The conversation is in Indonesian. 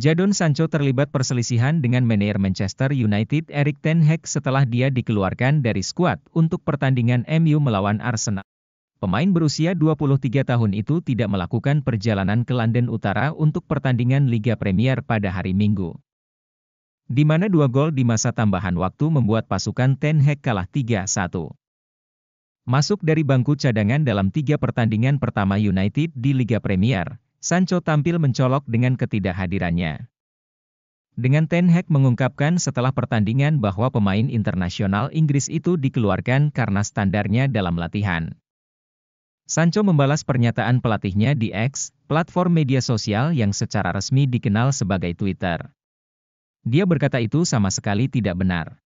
Jadon Sancho terlibat perselisihan dengan manajer Manchester United Erik Ten Hag setelah dia dikeluarkan dari skuad untuk pertandingan MU melawan Arsenal. Pemain berusia 23 tahun itu tidak melakukan perjalanan ke London Utara untuk pertandingan Liga Premier pada hari Minggu. Di mana dua gol di masa tambahan waktu membuat pasukan Ten Hag kalah 3-1. Masuk dari bangku cadangan dalam tiga pertandingan pertama United di Liga Premier, Sancho tampil mencolok dengan ketidakhadirannya. Dengan Ten Hag mengungkapkan setelah pertandingan bahwa pemain internasional Inggris itu dikeluarkan karena standarnya dalam latihan. Sancho membalas pernyataan pelatihnya di X, platform media sosial yang secara resmi dikenal sebagai Twitter. Dia berkata itu sama sekali tidak benar.